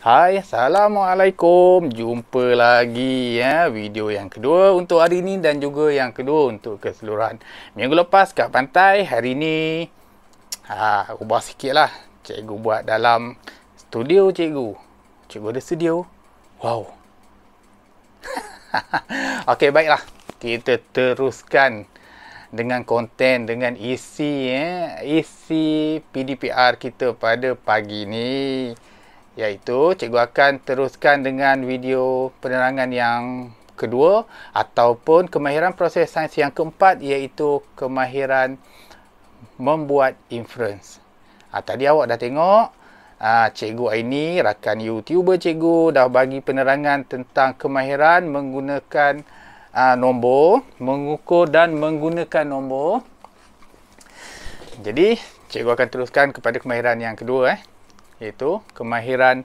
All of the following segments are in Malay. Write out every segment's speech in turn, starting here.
Hai, Assalamualaikum Jumpa lagi ya Video yang kedua untuk hari ini Dan juga yang kedua untuk keseluruhan Minggu lepas kat pantai Hari ini ha, Ubah sikit lah Cikgu buat dalam studio cikgu Cikgu ada studio Wow Okey, baiklah Kita teruskan dengan konten dengan isi eh isi PDPR kita pada pagi ni iaitu cikgu akan teruskan dengan video penerangan yang kedua ataupun kemahiran proses sains yang keempat iaitu kemahiran membuat inference. Ha, tadi awak dah tengok Ah, cikgu Aini, rakan YouTuber cikgu dah bagi penerangan tentang kemahiran menggunakan ah, nombor, mengukur dan menggunakan nombor. Jadi, cikgu akan teruskan kepada kemahiran yang kedua eh iaitu kemahiran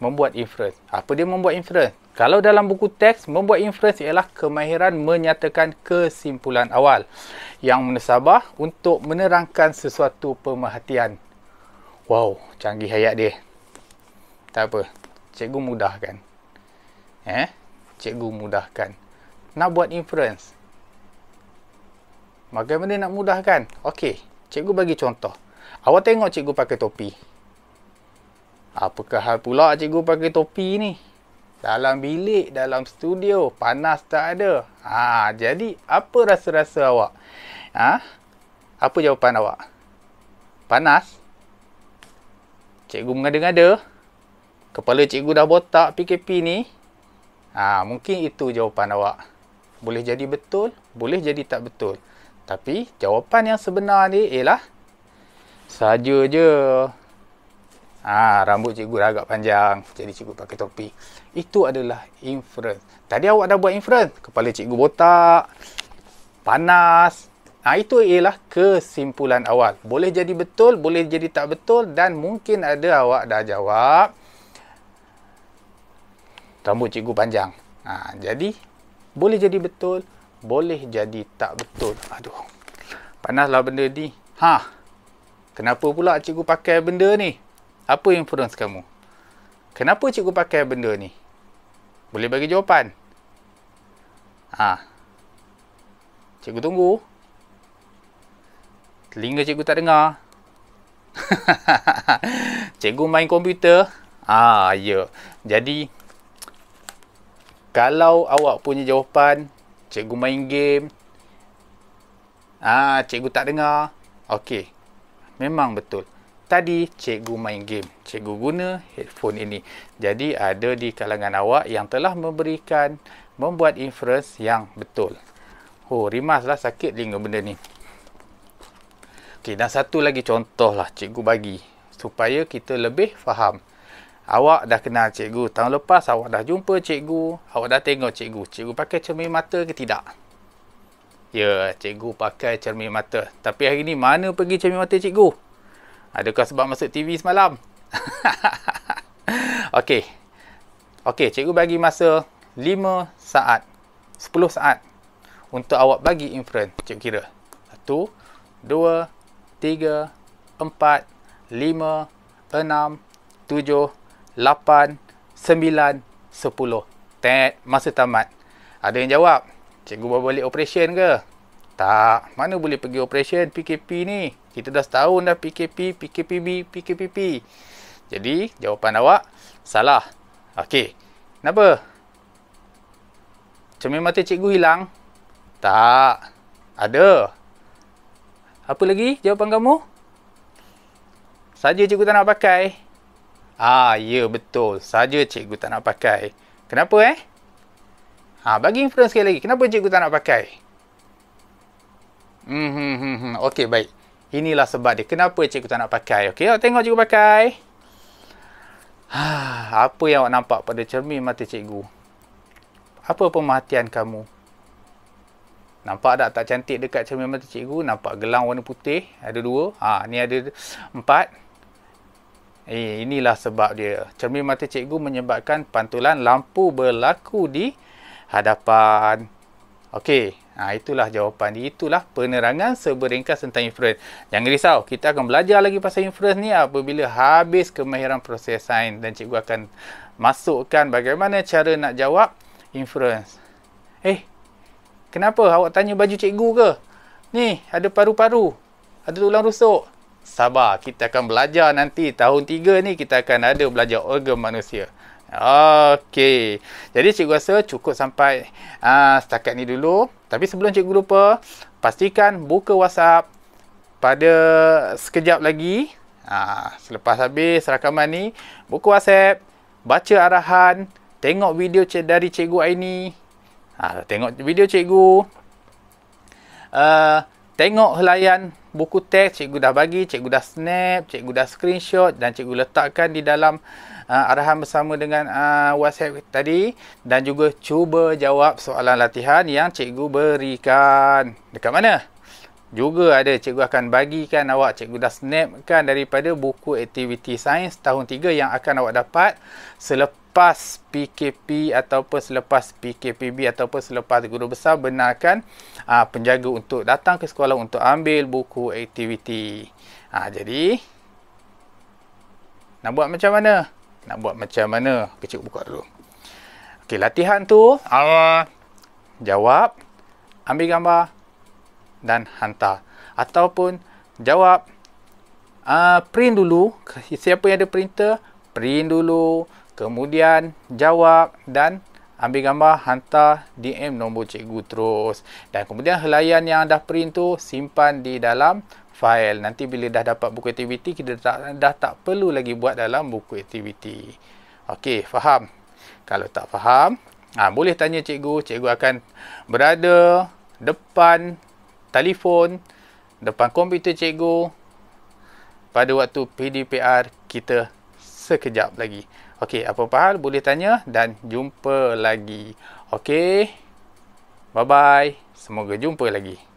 membuat inference. Apa dia membuat inference? Kalau dalam buku teks, membuat inference ialah kemahiran menyatakan kesimpulan awal yang menesabah untuk menerangkan sesuatu pemerhatian. Wow, canggih hayat dia. Tak apa, cikgu mudahkan. Eh, cikgu mudahkan. Nak buat inference. Bagaimana nak mudahkan? Okey, cikgu bagi contoh. Awak tengok cikgu pakai topi. Apakah hal pula cikgu pakai topi ni? Dalam bilik, dalam studio, panas tak ada. Ha, jadi apa rasa-rasa awak? Ha? Apa jawapan awak? Panas? Cikgu mengada-ngada? Kepala cikgu dah botak PKP ni? Ha, mungkin itu jawapan awak. Boleh jadi betul, boleh jadi tak betul. Tapi jawapan yang sebenar ni ialah saja je ha, rambut cikgu dah agak panjang. Jadi cikgu pakai topi. Itu adalah inference. Tadi awak dah buat inference. Kepala cikgu botak. Panas. Ha, itu ialah kesimpulan awal. Boleh jadi betul, boleh jadi tak betul. Dan mungkin ada awak dah jawab. Rambut cikgu panjang. Ha, jadi, boleh jadi betul, boleh jadi tak betul. Aduh, panaslah benda ni. Ha, kenapa pula cikgu pakai benda ni? Apa inference kamu? Kenapa cikgu pakai benda ni? Boleh bagi jawapan? Ha. Cikgu tunggu. Telinga cikgu tak dengar. cikgu main komputer. Ah, ha, ya. Jadi kalau awak punya jawapan, cikgu main game. Ah, cikgu tak dengar. Okey. Memang betul tadi cikgu main game cikgu guna headphone ini jadi ada di kalangan awak yang telah memberikan membuat inference yang betul oh rimas lah sakit telinga benda ni Okay, dan satu lagi contoh lah cikgu bagi supaya kita lebih faham awak dah kenal cikgu tahun lepas awak dah jumpa cikgu awak dah tengok cikgu cikgu pakai cermin mata ke tidak ya cikgu pakai cermin mata tapi hari ni mana pergi cermin mata cikgu Adakah sebab masuk TV semalam? Okey. Okey, cikgu bagi masa 5 saat. 10 saat untuk awak bagi inference, cikgu kira. 1 2 3 4 5 6 7 8 9 10. Tet, masa tamat. Ada yang jawab? Cikgu boleh balik operation ke? Tak, mana boleh pergi operation PKP ni? Kita dah setahun dah PKP, PKPB, PKPP. Jadi, jawapan awak salah. Okey. Kenapa? Cermin mata cikgu hilang? Tak. Ada. Apa lagi jawapan kamu? Saja cikgu tak nak pakai. Ah, ya betul. Saja cikgu tak nak pakai. Kenapa eh? Ha, bagi inference sekali lagi. Kenapa cikgu tak nak pakai? Hmm, hmm, hmm, hmm. Okey, baik. Inilah sebab dia. Kenapa cikgu tak nak pakai? Okey, awak tengok cikgu pakai. Ha, apa yang awak nampak pada cermin mata cikgu? Apa pemerhatian kamu? Nampak tak tak cantik dekat cermin mata cikgu? Nampak gelang warna putih? Ada dua. Ha, ni ada empat. Eh, inilah sebab dia. Cermin mata cikgu menyebabkan pantulan lampu berlaku di hadapan. Okey. Ha, itulah jawapan dia. Itulah penerangan seberingkas tentang inference. Jangan risau. Kita akan belajar lagi pasal inference ni apabila habis kemahiran proses sains. Dan cikgu akan masukkan bagaimana cara nak jawab inference. Eh, kenapa awak tanya baju cikgu ke? Ni, ada paru-paru. Ada tulang rusuk. Sabar, kita akan belajar nanti tahun 3 ni kita akan ada belajar organ manusia. Okey. Jadi cikgu rasa cukup sampai uh, setakat ni dulu. Tapi sebelum cikgu lupa, pastikan buka WhatsApp pada sekejap lagi. Uh, selepas habis rakaman ni, buka WhatsApp, baca arahan, tengok video dari cikgu Aini. Uh, tengok video cikgu. Uh, tengok helaian buku teks cikgu dah bagi, cikgu dah snap, cikgu dah screenshot dan cikgu letakkan di dalam uh, arahan bersama dengan uh, WhatsApp tadi dan juga cuba jawab soalan latihan yang cikgu berikan. Dekat mana? Juga ada cikgu akan bagikan awak, cikgu dah snapkan daripada buku aktiviti sains tahun 3 yang akan awak dapat selepas PKP ataupun selepas PKPB ataupun selepas guru besar benarkan aa, ah, penjaga untuk datang ke sekolah untuk ambil buku aktiviti. Ha, jadi, nak buat macam mana? Nak buat macam mana? Cikgu buka dulu. Okey, latihan tu. Awak. Jawab. Ambil gambar dan hantar ataupun jawab uh, print dulu siapa yang ada printer print dulu kemudian jawab dan ambil gambar hantar DM nombor cikgu terus dan kemudian helayan yang dah print tu simpan di dalam file nanti bila dah dapat buku aktiviti kita tak, dah tak perlu lagi buat dalam buku aktiviti Okey, faham kalau tak faham ha, boleh tanya cikgu cikgu akan berada depan telefon depan komputer cikgu pada waktu PDPR kita sekejap lagi. Okey, apa-apa hal boleh tanya dan jumpa lagi. Okey. Bye-bye. Semoga jumpa lagi.